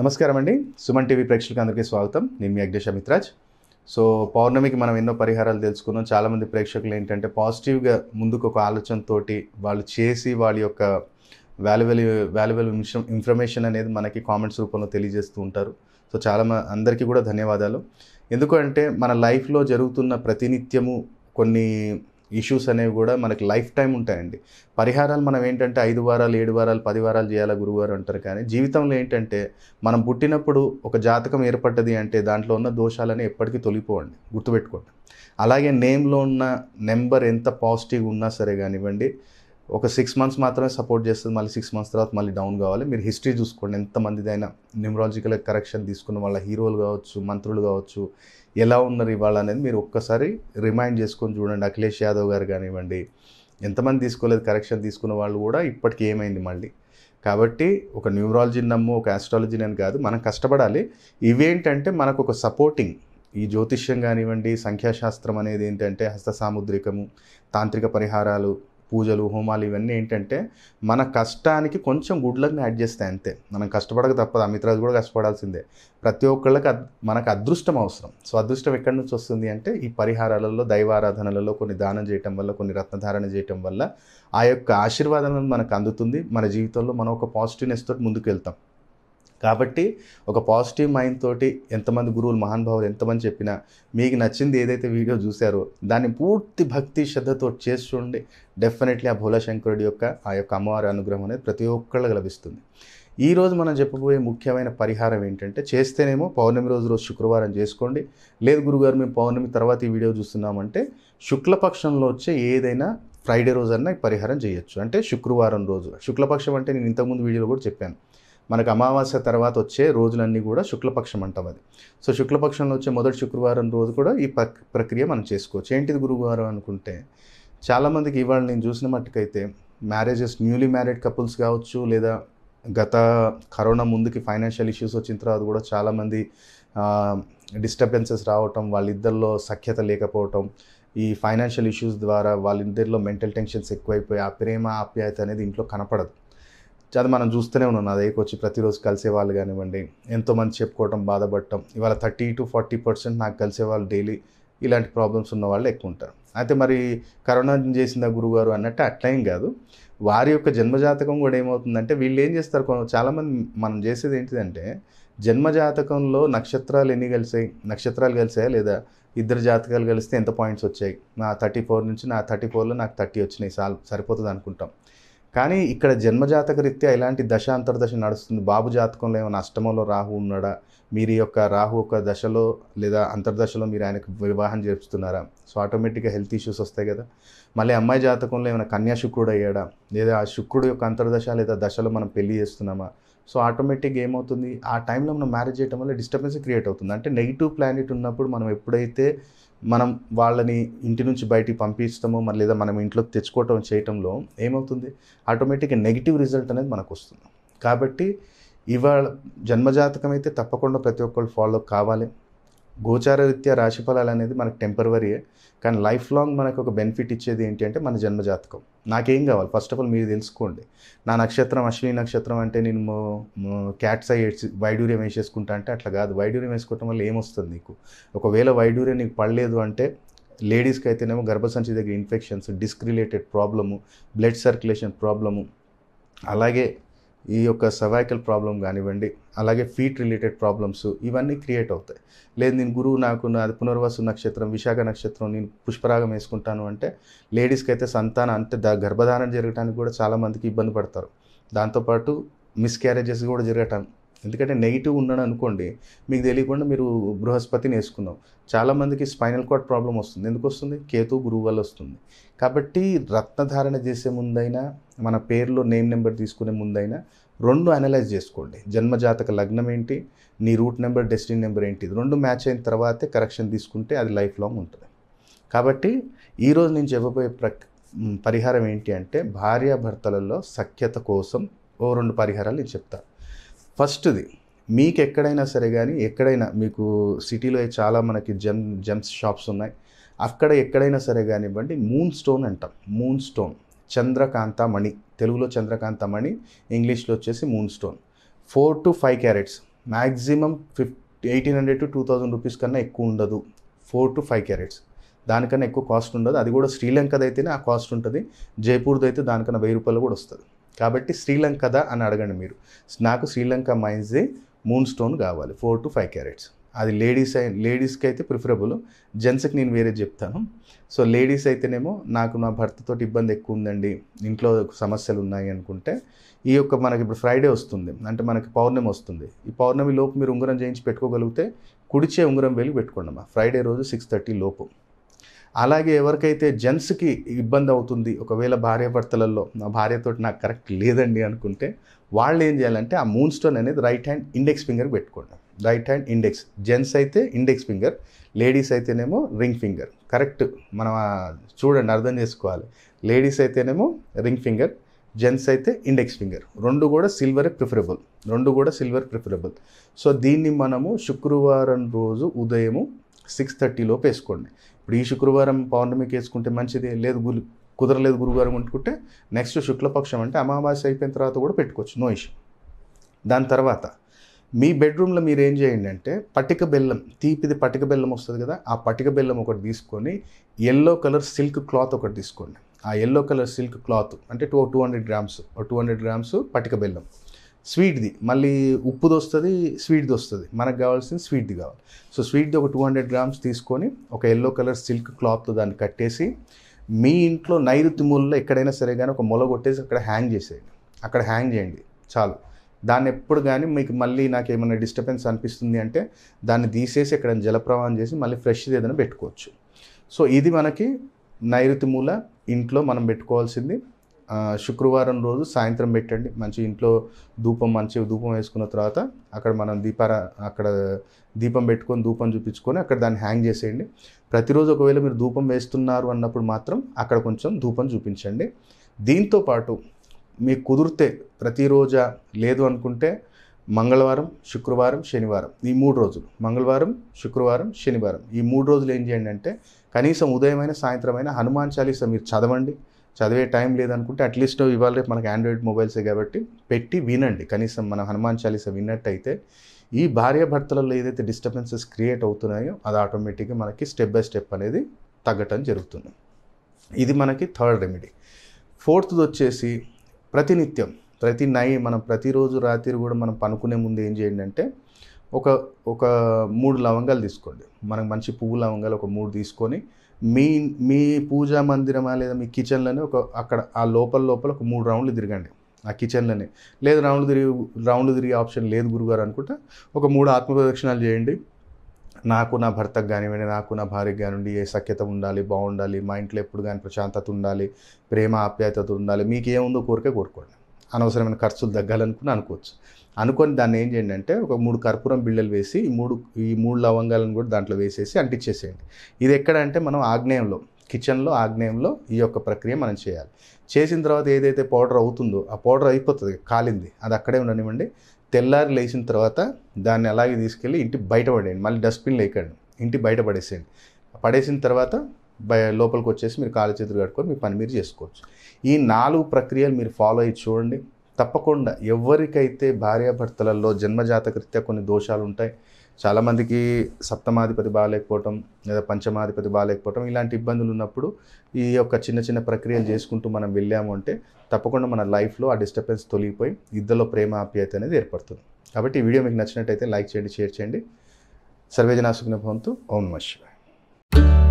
నమస్కారం అండి సుమన్ టీవీ ప్రేక్షకులకు అందరికీ స్వాగతం నేను మీ అగ్నేష్ అమిత్రాజ్ సో పౌర్ణమికి మనం ఎన్నో పరిహారాలు తెలుసుకున్నాం చాలామంది ప్రేక్షకులు ఏంటంటే పాజిటివ్గా ముందుకు ఒక ఆలోచనతోటి వాళ్ళు చేసి వాళ్ళ యొక్క వాల్యుబుల్ వాల్యుబుల్ ఇన్ఫర్మేషన్ అనేది మనకి కామెంట్స్ రూపంలో తెలియజేస్తూ ఉంటారు సో చాలా అందరికీ కూడా ధన్యవాదాలు ఎందుకంటే మన లైఫ్లో జరుగుతున్న ప్రతినిత్యము కొన్ని ఇష్యూస్ అనేవి కూడా మనకి లైఫ్ టైం ఉంటాయండి పరిహారాలు మనం ఏంటంటే ఐదు వారాలు ఏడు వారాలు పది వారాలు చేయాలా గురువారు అంటారు కానీ జీవితంలో ఏంటంటే మనం పుట్టినప్పుడు ఒక జాతకం ఏర్పడ్డది అంటే దాంట్లో ఉన్న దోషాలని ఎప్పటికీ తొలిపోవండి గుర్తుపెట్టుకోండి అలాగే నేమ్లో ఉన్న నెంబర్ ఎంత పాజిటివ్ ఉన్నా సరే కానివ్వండి ఒక సిక్స్ మంత్స్ మాత్రమే సపోర్ట్ చేస్తుంది మళ్ళీ సిక్స్ మంత్స్ తర్వాత మళ్ళీ డౌన్ కావాలి మీరు హిస్టరీ చూసుకోండి ఎంతమందిదైనా న్యూమరాలజికల్ కరెక్షన్ తీసుకున్న వాళ్ళ హీరోలు కావచ్చు మంత్రులు కావచ్చు ఎలా ఉన్నారు ఇవాళ అనేది మీరు ఒక్కసారి రిమైండ్ చేసుకొని చూడండి అఖిలేష్ యాదవ్ గారు కానివ్వండి ఎంతమంది తీసుకోలేదు కరెక్షన్ తీసుకున్న వాళ్ళు కూడా ఇప్పటికీ ఏమైంది మళ్ళీ కాబట్టి ఒక న్యూమరాలజీని నమ్ము ఒక ఆస్ట్రాలజీని అని కాదు మనం కష్టపడాలి ఇవేంటంటే మనకు ఒక సపోర్టింగ్ ఈ జ్యోతిష్యం కానివ్వండి సంఖ్యాశాస్త్రం అనేది ఏంటంటే హస్త సాముద్రికము తాంత్రిక పరిహారాలు పూజలు హోమాలు ఇవన్నీ ఏంటంటే మన కష్టానికి కొంచెం గుడ్లను యాడ్ చేస్తాయి అంతే మనం కష్టపడక తప్పదు అమితరాజు కూడా కష్టపడాల్సిందే ప్రతి ఒక్కళ్ళకి మనకు అదృష్టం అవసరం సో అదృష్టం ఎక్కడి నుంచి వస్తుంది అంటే ఈ పరిహారాలలో దైవారాధనలలో కొన్ని దానం చేయటం వల్ల కొన్ని రత్నధారణ చేయటం వల్ల ఆ యొక్క ఆశీర్వాదం మనకు అందుతుంది మన జీవితంలో మనం ఒక పాజిటివ్నెస్ తోటి ముందుకు వెళ్తాం కాబట్టి ఒక పాజిటివ్ మైండ్ తోటి ఎంతమంది గురువులు మహానుభావులు ఎంతమంది చెప్పినా మీకు నచ్చింది ఏదైతే వీడియో చూశారో దాన్ని పూర్తి భక్తి శ్రద్ధతో చేసి చూడండి డెఫినెట్లీ ఆ భోలాశంకరుడి యొక్క ఆ యొక్క అమ్మవారి అనుగ్రహం అనేది ప్రతి ఒక్కళ్ళకి లభిస్తుంది ఈరోజు మనం చెప్పబోయే ముఖ్యమైన పరిహారం ఏంటంటే చేస్తేనేమో పౌర్ణమి రోజు రోజు శుక్రవారం చేసుకోండి లేదు గురుగారు మేము పౌర్ణమి తర్వాత ఈ వీడియో చూస్తున్నామంటే శుక్లపక్షంలో వచ్చే ఏదైనా ఫ్రైడే రోజన్నా పరిహారం చేయొచ్చు అంటే శుక్రవారం రోజు శుక్లపక్షం అంటే నేను ఇంతకుముందు వీడియోలో కూడా చెప్పాను మనకు అమావాస్య తర్వాత వచ్చే రోజులన్నీ కూడా శుక్లపక్షం అంటాం అది సో శుక్లపక్షంలో వచ్చే మొదటి శుక్రవారం రోజు కూడా ఈ ప్రక్రియ మనం చేసుకోవచ్చు ఏంటిది గురువారం అనుకుంటే చాలామందికి ఇవాళ నేను చూసిన మట్టుకైతే మ్యారేజెస్ న్యూలీ మ్యారీడ్ కపుల్స్ కావచ్చు లేదా గత కరోనా ముందుకి ఫైనాన్షియల్ ఇష్యూస్ వచ్చిన తర్వాత కూడా చాలామంది డిస్టర్బెన్సెస్ రావటం వాళ్ళిద్దరిలో సఖ్యత లేకపోవటం ఈ ఫైనాన్షియల్ ఇష్యూస్ ద్వారా వాళ్ళిద్దరిలో మెంటల్ టెన్షన్స్ ఎక్కువైపోయి ఆ ప్రేమ ఆప్యాయత అనేది ఇంట్లో కనపడదు అది మనం చూస్తూనే ఉన్నాం నా దగ్గరికి వచ్చి ప్రతిరోజు కలిసే వాళ్ళు కానివ్వండి ఎంతోమంది చెప్పుకోవటం బాధపడటం ఇవాళ థర్టీ టు ఫార్టీ పర్సెంట్ నాకు కలిసే వాళ్ళు డైలీ ఇలాంటి ప్రాబ్లమ్స్ ఉన్న వాళ్ళు ఎక్కువ ఉంటారు అయితే మరి కరోనా చేసిన గురుగారు అన్నట్టు అట్లేం కాదు వారి యొక్క జన్మజాతకం కూడా ఏమవుతుందంటే వీళ్ళు ఏం చేస్తారు చాలామంది మనం చేసేది ఏంటిదంటే జన్మజాతకంలో నక్షత్రాలు ఎన్ని కలిసాయి నక్షత్రాలు కలిసాయా లేదా ఇద్దరు జాతకాలు కలిస్తే ఎంత పాయింట్స్ వచ్చాయి నా థర్టీ ఫోర్ నుంచి నా థర్టీ ఫోర్లో నాకు థర్టీ వచ్చినాయి సాల్ సరిపోతుంది అనుకుంటాం కానీ ఇక్కడ జన్మజాతక రీత్యా ఇలాంటి దశ అంతర్దశ నడుస్తుంది బాబు జాతకంలో ఏమైనా అష్టమంలో రాహు ఉన్నాడా మీరు యొక్క రాహు ఒక దశలో లేదా అంతర్దశలో మీరు ఆయనకు వివాహం చేస్తున్నారా సో ఆటోమేటిక్గా హెల్త్ ఇష్యూస్ వస్తాయి కదా మళ్ళీ అమ్మాయి జాతకంలో ఏమైనా కన్యా శుక్రుడు అయ్యాడా లేదా ఆ శుక్రుడు యొక్క అంతర్దశ లేదా దశలో మనం పెళ్లి చేస్తున్నామా సో ఆటోమేటిక్గా ఏమవుతుంది ఆ టైంలో మనం మ్యారేజ్ చేయడం వల్ల డిస్టర్బెన్స్ క్రియేట్ అవుతుంది అంటే నెగిటివ్ ప్లానెట్ ఉన్నప్పుడు మనం ఎప్పుడైతే మనం వాళ్ళని ఇంటి నుంచి బయటికి పంపించడము మరి లేదా మనం ఇంట్లో తెచ్చుకోవటం చేయటంలో ఏమవుతుంది ఆటోమేటిక్గా నెగిటివ్ రిజల్ట్ అనేది మనకు వస్తుంది కాబట్టి ఇవాళ జన్మజాతకం అయితే తప్పకుండా ప్రతి ఒక్కళ్ళు ఫాలో కావాలి గోచార రీత్యా రాశిఫలాలు అనేది మనకు టెంపరవరీయే కానీ లైఫ్ లాంగ్ మనకు ఒక బెనిఫిట్ ఇచ్చేది ఏంటి అంటే మన జన్మజాతకం నాకేం కావాలి ఫస్ట్ ఆఫ్ ఆల్ మీరు తెలుసుకోండి నా నక్షత్రం అశ్విని నక్షత్రం అంటే నేను క్యాట్స్ అయ్యి వైడూర్యం వేసేసుకుంటా అంటే అట్లా కాదు వైడూర్యం వేసుకోవటం వల్ల ఏమొస్తుంది నీకు ఒకవేళ వైడూర్యం నీకు పడలేదు అంటే లేడీస్కి అయితేనేమో గర్భసంచి దగ్గర infections disc related problem blood circulation problem అలాగే ఈ యొక్క సర్వైకల్ ప్రాబ్లం కానివ్వండి అలాగే ఫీట్ రిలేటెడ్ ప్రాబ్లమ్స్ ఇవన్నీ క్రియేట్ అవుతాయి లేదు నేను గురువు నాకు నాది పునర్వసు నక్షత్రం విశాఖ నక్షత్రం నేను పుష్పరాగం వేసుకుంటాను అంటే లేడీస్కి అయితే సంతానం దా గర్భధారణ జరగడానికి కూడా చాలామందికి ఇబ్బంది పడతారు దాంతోపాటు మిస్ క్యారేజెస్ కూడా జరగటం ఎందుకంటే నెగిటివ్ ఉన్నాడు అనుకోండి మీకు తెలియకుండా మీరు బృహస్పతిని వేసుకున్నాం చాలామందికి స్పైనల్ కార్డ్ ప్రాబ్లం వస్తుంది ఎందుకు వస్తుంది కేతు గురువు వల్ల వస్తుంది కాబట్టి రత్నధారణ చేసే ముందైనా మన పేర్లో నేమ్ నెంబర్ తీసుకునే ముందైనా రెండు అనలైజ్ చేసుకోండి జన్మజాతక లగ్నం ఏంటి నీ రూట్ నెంబర్ డెస్టినీ నెంబర్ ఏంటి రెండు మ్యాచ్ అయిన తర్వాతే కరెక్షన్ తీసుకుంటే అది లైఫ్ లాంగ్ ఉంటుంది కాబట్టి ఈరోజు నేను చెప్పబోయే ప్ర పరిహారం ఏంటి అంటే భార్యాభర్తలలో సఖ్యత కోసం ఓ రెండు పరిహారాలు నేను చెప్తాను ఫస్ట్ది మీకు ఎక్కడైనా సరే కానీ ఎక్కడైనా మీకు సిటీలో చాలా మనకి జెమ్ జెమ్స్ షాప్స్ ఉన్నాయి అక్కడ ఎక్కడైనా సరే కానివ్వండి మూన్ స్టోన్ అంటాం మూన్ స్టోన్ చంద్రకాంత మణి తెలుగులో చంద్రకాంత మణి ఇంగ్లీష్లో వచ్చేసి moonstone four to five carats maximum fifty eighteen hundred to two thousand rupees కన్నా ఎక్కువ ఉండదు ఫోర్ టు ఫైవ్ క్యారెట్స్ దానికన్నా ఎక్కువ కాస్ట్ ఉండదు అది కూడా శ్రీలంకది అయితేనే ఆ కాస్ట్ ఉంటుంది జైపూర్ది అయితే దానికన్నా వెయ్యి రూపాయలు కూడా వస్తుంది కాబట్టి శ్రీలంక అని అడగండి మీరు నాకు శ్రీలంక మైన్స్ది మూన్ స్టోన్ కావాలి ఫోర్ టు ఫైవ్ క్యారెట్స్ అది లేడీస్ అయి లేడీస్కి అయితే ప్రిఫరబుల్ జెంట్స్కి నేను వేరే చెప్తాను సో లేడీస్ అయితేనేమో నాకు నా భర్తతో ఇబ్బంది ఎక్కువ ఉందండి ఇంట్లో సమస్యలు ఉన్నాయి అనుకుంటే ఈ యొక్క మనకి ఇప్పుడు ఫ్రైడే వస్తుంది అంటే మనకి పౌర్ణమి వస్తుంది ఈ పౌర్ణమి లోపు మీరు ఉంగరం చేయించి పెట్టుకోగలిగితే కుడిచే ఉంగరం వెళ్ళి పెట్టుకోండి ఫ్రైడే రోజు సిక్స్ థర్టీ లోపు అలాగే ఎవరికైతే జెంట్స్కి ఇబ్బంది అవుతుంది ఒకవేళ భార్యాభర్తలలో నా భార్యతో నాకు కరెక్ట్ లేదండి అనుకుంటే వాళ్ళు ఏం చేయాలంటే ఆ మూన్ స్టోన్ అనేది రైట్ హ్యాండ్ ఇండెక్స్ ఫింగర్ పెట్టుకోండి రైట్ హ్యాండ్ ఇండెక్స్ జెంట్స్ అయితే ఇండెక్స్ ఫింగర్ లేడీస్ అయితేనేమో రింగ్ ఫింగర్ కరెక్ట్ మనం చూడండి అర్థం చేసుకోవాలి లేడీస్ అయితేనేమో రింగ్ ఫింగర్ జెంట్స్ అయితే ఇండెక్స్ ఫింగర్ రెండు కూడా సిల్వర్ ప్రిఫరబుల్ రెండు కూడా సిల్వర్ ప్రిఫరబుల్ సో దీన్ని మనము శుక్రవారం రోజు ఉదయము సిక్స్ థర్టీలోపు వేసుకోండి ఇప్పుడు ఈ శుక్రవారం పౌర్ణమికి వేసుకుంటే మంచిది లేదు గురు కుదరలేదు గురువారం అనుకుంటే నెక్స్ట్ శుక్లపక్షం అంటే అమావాస్య అయిపోయిన తర్వాత కూడా పెట్టుకోవచ్చు నో ఇష్యూ దాని తర్వాత మీ బెడ్రూమ్లో మీరు ఏం చేయండి అంటే పటిక బెల్లం తీపిది పటిక బెల్లం వస్తుంది కదా ఆ పటిక బెల్లం ఒకటి తీసుకొని ఎల్లో కలర్ సిల్క్ క్లాత్ ఒకటి తీసుకోండి ఆ ఎల్లో కలర్ సిల్క్ క్లాత్ అంటే two two hundred grams two hundred grams పటిక బెల్లం స్వీట్ది మళ్ళీ ఉప్పుది వస్తుంది స్వీట్ది వస్తుంది మనకు కావాల్సింది స్వీట్ది కావాలి సో స్వీట్ది ఒక టూ హండ్రెడ్ గ్రామ్స్ తీసుకొని ఒక ఎల్లో కలర్ సిల్క్ క్లాత్తో దాన్ని కట్టేసి మీ ఇంట్లో నైరుతి మూలలో ఎక్కడైనా సరే కానీ ఒక మొల కొట్టేసి అక్కడ హ్యాంగ్ చేసేయండి అక్కడ హ్యాంగ్ చేయండి చాలు దాన్ని ఎప్పుడు కానీ మీకు మళ్ళీ నాకు ఏమైనా డిస్టర్బెన్స్ అనిపిస్తుంది అంటే దాన్ని తీసేసి ఎక్కడ జలప్రవాహం చేసి మళ్ళీ ఫ్రెష్ది ఏదైనా పెట్టుకోవచ్చు సో ఇది మనకి నైరుతి మూల ఇంట్లో మనం పెట్టుకోవాల్సింది శుక్రవారం రోజు సాయంత్రం పెట్టండి మంచి ఇంట్లో ధూపం మంచి ధూపం వేసుకున్న తర్వాత అక్కడ మనం దీపార అక్కడ దీపం పెట్టుకొని ధూపం చూపించుకొని అక్కడ దాన్ని హ్యాంగ్ చేసేయండి ప్రతిరోజు ఒకవేళ మీరు ధూపం వేస్తున్నారు అన్నప్పుడు మాత్రం అక్కడ కొంచెం ధూపం చూపించండి దీంతోపాటు మీకు కుదిరితే ప్రతిరోజు లేదు అనుకుంటే మంగళవారం శుక్రవారం శనివారం ఈ మూడు రోజులు మంగళవారం శుక్రవారం శనివారం ఈ మూడు రోజులు ఏం చేయండి అంటే కనీసం ఉదయమైన సాయంత్రమైన హనుమాన్ చాలీసా మీరు చదవండి చదివే టైం లేదనుకుంటే అట్లీస్ట్ ఇవాళ రేపు మనకి ఆండ్రాయిడ్ మొబైల్సే కాబట్టి పెట్టి వినండి కనీసం మనం హనుమాన్ చాలీస విన్నట్టయితే ఈ భార్యాభర్తలలో ఏదైతే డిస్టర్బెన్సెస్ క్రియేట్ అవుతున్నాయో అది ఆటోమేటిక్గా మనకి స్టెప్ బై స్టెప్ అనేది తగ్గటం జరుగుతుంది ఇది మనకి థర్డ్ రెమెడీ ఫోర్త్ది వచ్చేసి ప్రతినిత్యం ప్రతి నై మనం ప్రతిరోజు రాత్రి కూడా మనం పనుకునే ముందు ఏం చేయండి అంటే ఒక ఒక మూడు లవంగాలు తీసుకోండి మనకు మంచి పువ్వు లవంగాలు ఒక మూడు తీసుకొని మీ మీ పూజా మందిరమా లేదా మీ కిచెన్లోనే ఒక అక్కడ ఆ లోపల లోపల ఒక మూడు రౌండ్లు తిరగండి ఆ కిచెన్లోనే లేదు రౌండ్లు తిరిగి రౌండ్లు తిరిగే ఆప్షన్ లేదు గురుగారు అనుకుంటే ఒక మూడు ఆత్మ ప్రదక్షిణాలు చేయండి నాకు నా భర్తకు కానివ్వండి నాకు నా భార్యకు కానివ్వండి ఏ సఖ్యత ఉండాలి బాగుండాలి మా ఇంట్లో ఎప్పుడు కానీ ప్రశాంతత ఉండాలి ప్రేమ ఆప్యాయత ఉండాలి మీకు ఏముందో కోరికే కోరుకోండి అనవసరమైన ఖర్చులు తగ్గాలనుకుని అనుకోవచ్చు అనుకొని దాన్ని ఏం చేయండి అంటే ఒక మూడు కర్పూరం బిళ్ళలు వేసి ఈ మూడు ఈ మూడు లవంగాలను కూడా దాంట్లో వేసేసి అంటించేసేయండి ఇది ఎక్కడ అంటే మనం ఆగ్నేయంలో కిచెన్లో ఆగ్నేయంలో ఈ యొక్క ప్రక్రియ మనం చేయాలి చేసిన తర్వాత ఏదైతే పౌడర్ అవుతుందో ఆ పౌడర్ అయిపోతుంది కాలింది అది అక్కడే ఉండనివ్వండి తెల్లారి లేచిన తర్వాత దాన్ని అలాగే తీసుకెళ్ళి ఇంటి బయట పడేయండి మళ్ళీ డస్ట్బిన్లో లేకండి ఇంటి బయట పడేసేయండి పడేసిన తర్వాత లోపలికి వచ్చేసి మీరు కాలు చేతులు కట్టుకొని మీ పని మీరు చేసుకోవచ్చు ఈ నాలుగు ప్రక్రియలు మీరు ఫాలో అయ్యి చూడండి తప్పకుండా ఎవరికైతే భార్యాభర్తలలో కృత్య కొన్ని దోషాలు ఉంటాయి చాలామందికి సప్తమాధిపతి బాగాలేకపోవటం లేదా పంచమాధిపతి బాగాలేకపోవటం ఇలాంటి ఇబ్బందులు ఉన్నప్పుడు ఈ యొక్క చిన్న చిన్న ప్రక్రియలు చేసుకుంటూ మనం వెళ్ళాము అంటే తప్పకుండా మన లైఫ్లో ఆ డిస్టర్బెన్స్ తొలగిపోయి ఇద్దరిలో ప్రేమ ఆప్యాయత అనేది ఏర్పడుతుంది కాబట్టి ఈ వీడియో మీకు నచ్చినట్టయితే లైక్ చేయండి షేర్ చేయండి సర్వేజనా భవంతు ఓం నమ